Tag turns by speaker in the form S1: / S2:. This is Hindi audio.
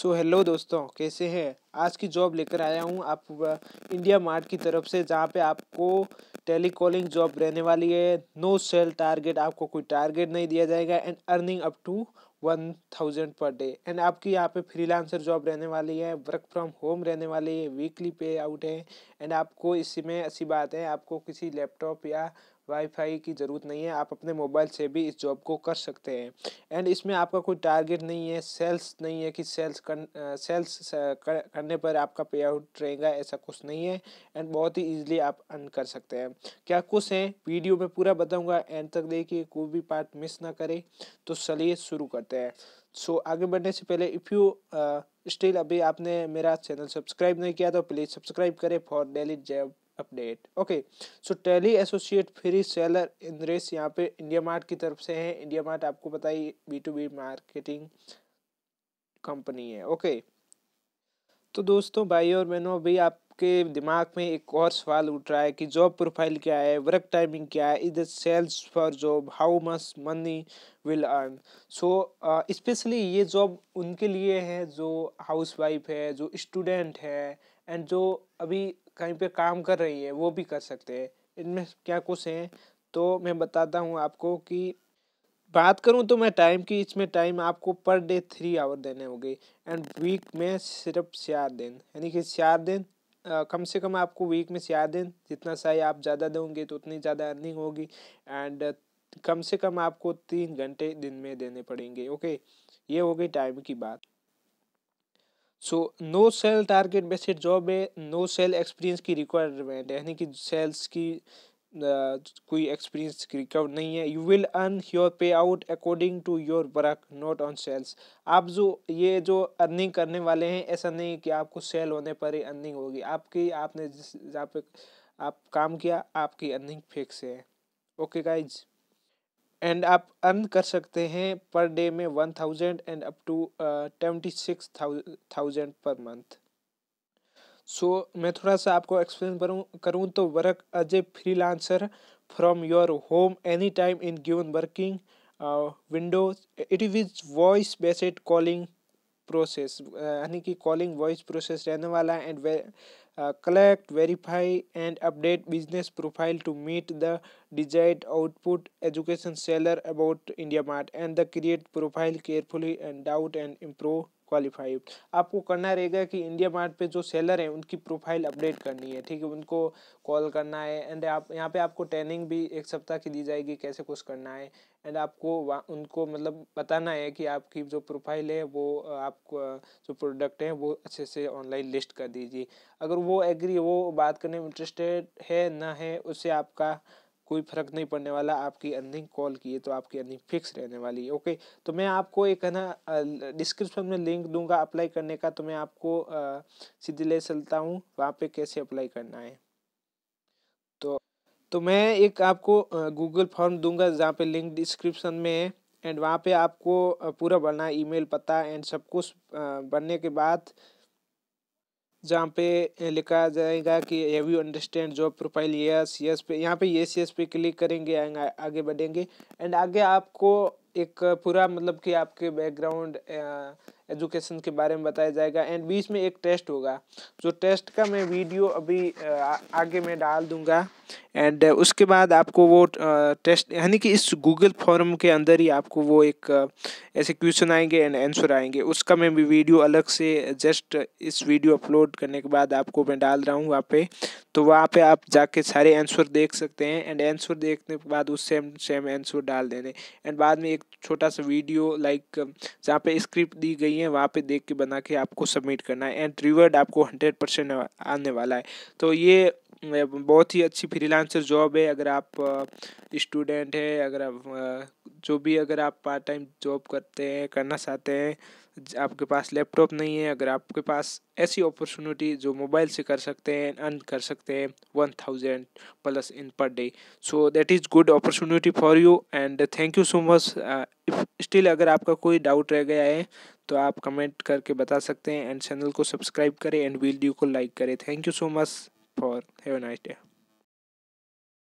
S1: सो so, हेलो दोस्तों कैसे हैं आज की जॉब लेकर आया हूँ आप इंडिया मार्ट की तरफ से जहाँ पे आपको टेली कॉलिंग जॉब रहने वाली है नो सेल टारगेट आपको कोई टारगेट नहीं दिया जाएगा and earning up to one thousand per day and आपकी यहाँ पे फ्रीलांसर जॉब रहने वाली है वर्क फ्रॉम होम रहने वाली है वीकली पे आउट है एंड आपको इसमें ऐसी बात है आपको किसी लैपटॉप या वाईफाई की ज़रूरत नहीं है आप अपने मोबाइल से भी इस जॉब को कर सकते हैं एंड इसमें आपका कोई टारगेट नहीं है सेल्स नहीं है कि सेल्स कर, सेल्स uh, कर, करने पर आपका पे आउट रहेगा ऐसा कुछ नहीं है एंड बहुत ही इजीली आप अर्न कर सकते हैं क्या कुछ है वीडियो में पूरा बताऊँगा एंड तक देखिए कोई भी पार्ट मिस ना करें तो चलिए शुरू करते हैं सो so, आगे बढ़ने से पहले इफ़ यू स्टिल अभी आपने मेरा चैनल सब्सक्राइब नहीं किया तो प्लीज़ सब्सक्राइब करें for daily job update okay so tele associate free seller in यहाँ पे इंडिया मार्ट की तरफ से है इंडिया मार्ट आपको बताइए B to B marketing company है ओके okay. तो दोस्तों भाई और बहनों अभी आपके दिमाग में एक और सवाल उठ रहा है कि जॉब प्रोफाइल क्या है वर्क टाइमिंग क्या है is sales for job how much money will earn so specially ये जॉब उनके लिए है जो हाउस वाइफ है जो स्टूडेंट है एंड जो अभी कहीं पे काम कर रही है वो भी कर सकते हैं इनमें क्या कुछ हैं तो मैं बताता हूँ आपको कि बात करूँ तो मैं टाइम की इसमें टाइम आपको पर डे थ्री आवर देने होंगे एंड वीक में सिर्फ चार दिन यानी कि चार दिन आ, कम से कम आपको वीक में चार दिन जितना सही आप ज़्यादा दोगे तो उतनी ज़्यादा अर्निंग होगी एंड कम से कम आपको तीन घंटे दिन में देने पड़ेंगे ओके ये हो गई टाइम की बात so no sale target based job में नो सेल एक्सपीरियंस की रिक्वायरमेंट यानी कि सेल्स की कोई एक्सपीरियंस रिकवर नहीं है you will earn your payout according to your work not on sales आप जो ये जो अर्निंग करने वाले हैं ऐसा नहीं है कि आपको सेल होने पर ही अर्निंग होगी आपकी आपने जिस आप, आप काम किया आपकी अर्निंग फिक्स है ओके गाइज एंड आप अर्न कर सकते हैं पर डे में one thousand and up to twenty six thousand per month so मैं थोड़ा सा आपको एक्सप्लेन करूँ करूँ तो work as a freelancer from your home any time in given working windows it is voice based calling process यानी कि कॉलिंग वॉइस प्रोसेस रहने वाला है and Uh, collect, verify and update business profile to meet the desired output education seller about IndiaMart and the create profile carefully and doubt and improve qualified आपको करना रहेगा कि इंडिया मार्ट पे जो सेलर हैं उनकी प्रोफाइल अपडेट करनी है ठीक है उनको कॉल करना है एंड आप यहाँ पे आपको ट्रेनिंग भी एक सप्ताह की दी जाएगी कैसे कुछ करना है एंड आपको उनको मतलब बताना है कि आपकी जो प्रोफाइल है वो आपको जो प्रोडक्ट हैं वो अच्छे से ऑनलाइन लिस्ट कर दीजिए अगर वो एग्री वो बात करने में इंटरेस्टेड है ना है उससे आपका कोई फर्क नहीं पड़ने वाला आपकी अर्निंग कॉल की है तो आपकी अर्निंग फिक्स रहने वाली है ओके तो मैं आपको एक है ना डिस्क्रिप्शन में लिंक दूंगा अप्लाई करने का तो मैं आपको सीधे ले चलता हूँ वहाँ पे कैसे अप्लाई करना है तो तो मैं एक आपको गूगल फॉर्म दूंगा जहाँ पे लिंक डिस्क्रिप्शन में है एंड वहाँ पे आपको पूरा भरना ईमेल पता एंड सब कुछ बनने के बाद जहाँ पे लिखा जाएगा कि have you understand job profile ये सी एस पे यहाँ पे ये सी एस पे क्लिक करेंगे आगे बढ़ेंगे एंड आगे आपको एक पूरा मतलब कि आपके बैकग्राउंड एजुकेशन के बारे में बताया जाएगा एंड बीच में एक टेस्ट होगा जो टेस्ट का मैं वीडियो अभी आगे मैं डाल दूंगा एंड उसके बाद आपको वो टेस्ट यानी कि इस गूगल फॉर्म के अंदर ही आपको वो एक ऐसे क्वेश्चन आएंगे एंड आंसर आएंगे उसका मैं भी वीडियो अलग से जस्ट इस वीडियो अपलोड करने के बाद आपको मैं डाल रहा हूँ वहाँ पे तो वहाँ पे आप जाके सारे आंसर देख सकते हैं एंड आंसर देखने के बाद उस सेम सेम आंसर डाल देने एंड बाद में एक छोटा सा वीडियो लाइक जहाँ पे स्क्रिप्ट दी गई चाहिए वहाँ पे देख के बना के आपको सबमिट करना है एंड रिवर्ड आपको हंड्रेड परसेंट आने वाला है तो ये बहुत ही अच्छी फ्रीलांसर जॉब है अगर आप स्टूडेंट हैं अगर आप जो भी अगर आप पार्ट टाइम जॉब करते हैं करना चाहते हैं आपके पास लैपटॉप नहीं है अगर आपके पास ऐसी अपॉर्चुनिटी जो मोबाइल से कर सकते हैं अर्न कर सकते हैं one thousand plus in per day so that is good opportunity for you and thank you so much still अगर आपका कोई डाउट रह गया है तो आप कमेंट करके बता सकते हैं एंड चैनल को सब्सक्राइब करें एंड वीडियो को लाइक करें thank you so much for have nice day